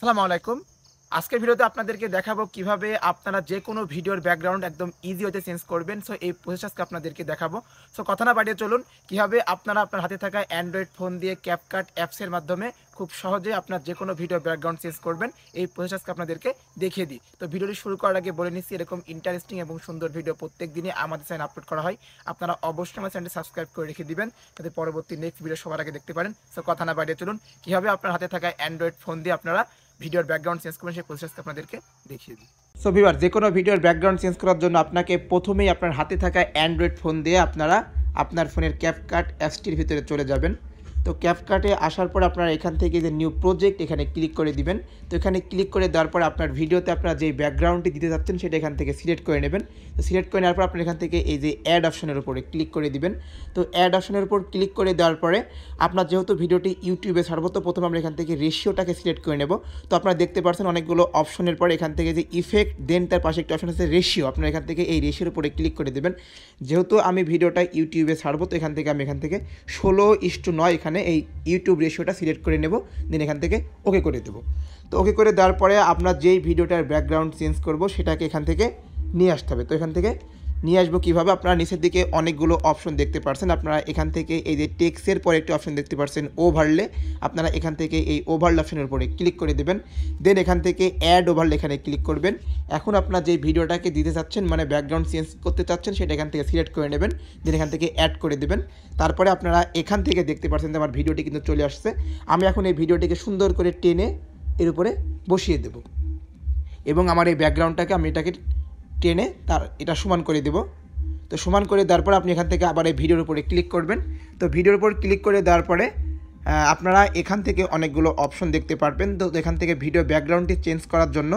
সালাম আলাইকুম আজকের ভিডিওতে আপনাদেরকে দেখাবো কিভাবে আপনারা যে কোনো ভিডিওর ব্যাকগ্রাউন্ড একদম ইজি হতে চেঞ্জ করবেন সো এই প্রসেসকে আপনাদেরকে দেখাবো সো কথা না বাড়িয়ে চলুন কীভাবে আপনারা আপনার হাতে থাকা অ্যান্ড্রয়েড ফোন দিয়ে ক্যাপকার্ট অ্যাপসের মাধ্যমে খুব সহজে আপনার যে কোনো ভিডিও ব্যাকগ্রাউন্ড চেঞ্জ করবেন এই প্রসেসকে আপনাদেরকে দেখিয়ে দিই তো ভিডিওটি শুরু করার আগে বলে নিচ্ছি এরকম ইন্টারেস্টিং এবং সুন্দর ভিডিও প্রত্যেক দিনই আমাদের চ্যানেল আপলোড করা হয় আপনারা অবশ্যই আমার চ্যানেলটি সাবস্ক্রাইব করে রেখে দিবেন যাতে পরবর্তী নেক্সট ভিডিও সবার আগে দেখতে পারেন সো কথা না বাড়িয়ে চলুন কীভাবে আপনার হাতে থাকা অ্যান্ড্রয়েড ফোন দিয়ে আপনারা ভিডিওর ব্যাকগ্রাউন্ড চেঞ্জ করবেন সেই প্রসেসটা আপনাদেরকে দেখিয়ে দিই সো ভিভার যে কোনো ভিডিওর ব্যাকগ্রাউন্ড চেঞ্জ করার জন্য আপনাকে প্রথমেই আপনার হাতে থাকা অ্যান্ড্রয়েড ফোন দিয়ে আপনারা আপনার ফোনের ক্যাপকাট অ্যাপসটির ভিতরে চলে যাবেন তো ক্যাপকাটে আসার পর আপনারা এখান থেকে যে নিউ প্রজেক্ট এখানে ক্লিক করে দিবেন তো এখানে ক্লিক করে দেওয়ার পর আপনার ভিডিওতে আপনারা যে ব্যাকগ্রাউন্ডটি দিতে চাচ্ছেন সেটা এখান থেকে সিলেক্ট করে নেবেন তো সিলেক্ট করে নেওয়ার পর আপনার এখান থেকে এই যে অ্যাড অপশনের উপরে ক্লিক করে দিবেন তো অ্যাড অপশনের উপর ক্লিক করে দেওয়ার পরে আপনার যেহেতু ভিডিওটি ইউটিউবে ছাড়বো তো আমরা এখান থেকে রেশিওটাকে সিলেক্ট করে নেব তো আপনারা দেখতে পাচ্ছেন অনেকগুলো অপশনের পর এখান থেকে যে ইফেক্ট দেন তার পাশে একটা অপশন আছে রেশিও আপনারা এখান থেকে এই রেশিওর উপরে ক্লিক করে দেবেন যেহেতু আমি ভিডিওটা ইউটিউবে সারবো তো এখান থেকে আমি এখান থেকে ষোলো ইস্টু নয় এখানে এখানে এই ইউটিউব রেশিওটা সিলেক্ট করে নেব দেন এখান থেকে ওকে করে দেবো তো ওকে করে দেওয়ার পরে আপনার যেই ভিডিওটার ব্যাকগ্রাউন্ড চেঞ্জ করব সেটাকে এখান থেকে নিয়ে আসতে হবে তো এখান থেকে নিয়ে আসবো কীভাবে আপনারা নিচের দিকে অনেকগুলো অপশন দেখতে পারছেন আপনারা এখান থেকে এই যে টেক্সের পরে একটি অপশন দেখতে পারছেন ওভারলে আপনারা এখান থেকে এই ওভার অপশনের উপরে ক্লিক করে দেবেন দেন এখান থেকে অ্যাড ওভারলে এখানে ক্লিক করবেন এখন আপনার যে ভিডিওটাকে দিতে চাচ্ছেন মানে ব্যাকগ্রাউন্ড চেঞ্জ করতে চাচ্ছেন সেটা এখান থেকে সিলেক্ট করে নেবেন দেন এখান থেকে অ্যাড করে দেবেন তারপরে আপনারা এখান থেকে দেখতে পাচ্ছেন যে আমার ভিডিওটি কিন্তু চলে আসছে আমি এখন এই ভিডিওটিকে সুন্দর করে টেনে এর উপরে বসিয়ে দেব এবং আমার এই ব্যাকগ্রাউন্ডটাকে আমি এটাকে টেনে তার এটা সমান করে দেব তো সমান করে দেওয়ার পরে আপনি এখান থেকে আবার এই ভিডিওর উপরে ক্লিক করবেন তো ভিডিওর উপর ক্লিক করে দেওয়ার পরে আপনারা এখান থেকে অনেকগুলো অপশন দেখতে পারবেন তো এখান থেকে ভিডিও ব্যাকগ্রাউন্ডটি চেঞ্জ করার জন্য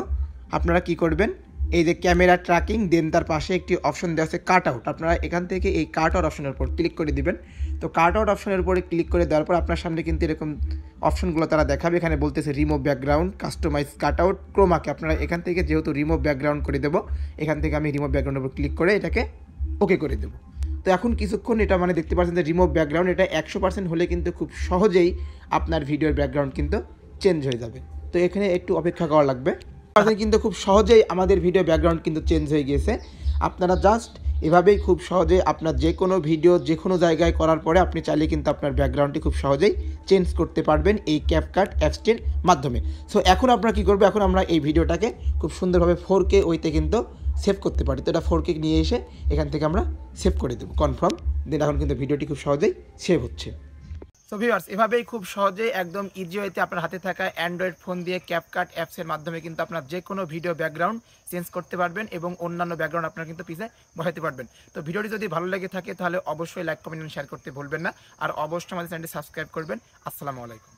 আপনারা কি করবেন এই যে ক্যামেরা ট্র্যাকিং দেন তার পাশে একটি অপশন দেওয়া আছে কাট আউট আপনারা এখান থেকে এই কাট আউট অপশনের উপর ক্লিক করে দিবেন তো কাট আউট অপশনের উপরে ক্লিক করে দেওয়ার পর আপনার সামনে কিন্তু এরকম অপশনগুলো তারা দেখাবে এখানে বলতেছে remove background customise cut out ক্রোমাকে আপনারা এখান থেকে যেহেতু রিমো ব্যাকগ্রাউন্ড করে দেবো এখান থেকে আমি রিমো ব্যাকগ্রাউন্ডের উপর ক্লিক করে এটাকে ওকে করে দেবো তো এখন কিছুক্ষণ এটা মানে দেখতে পাচ্ছেন যে রিমো ব্যাকগ্রাউন্ড এটা একশো পার্সেন্ট হলে কিন্তু খুব সহজেই আপনার ভিডিওর ব্যাকগ্রাউন্ড কিন্তু চেঞ্জ হয়ে যাবে তো এখানে একটু অপেক্ষা করা লাগবে পারছেন কিন্তু খুব সহজেই আমাদের ভিডিও ব্যাকগ্রাউন্ড কিন্তু চেঞ্জ হয়ে গিয়েছে আপনারা জাস্ট এভাবেই খুব সহজে আপনার যে কোনো ভিডিও যে কোনো জায়গায় করার পরে আপনি চাইলে কিন্তু আপনার ব্যাকগ্রাউন্ডটি খুব সহজেই চেঞ্জ করতে পারবেন এই ক্যাপকার্ট অ্যাপসটির মাধ্যমে সো এখন আমরা কী করবে এখন আমরা এই ভিডিওটাকে খুব সুন্দরভাবে ফোর কে ওইতে কিন্তু সেভ করতে পারি তো এটা ফোর কে নিয়ে এসে এখান থেকে আমরা সেভ করে দেবো কনফার্ম দেন এখন কিন্তু ভিডিওটি খুব সহজেই সেভ হচ্ছে সো ভিউয়ার্স এভাবেই খুব সহজেই একদম ইজি ওয়েতে আপনার হাতে থাকা অ্যান্ড্রয়েড ফোন দিয়ে ক্যাপকাট অ্যাপসের মাধ্যমে কিন্তু আপনার যে কোনো ভিডিও ব্যাকগ্রাউন্ড চেঞ্জ করতে পারবেন এবং অন্যান্য ব্যাকগ্রাউন্ড আপনার কিন্তু পিছিয়ে বসাতে পারবেন তো ভিডিওটি যদি ভালো লেগে থাকে তাহলে অবশ্যই লাইক কমেন্ট শেয়ার করতে ভুলবেন না আর অবশ্যই আমাদের চ্যানেলটি সাবস্ক্রাইব করবেন আসসালামু আলাইকুম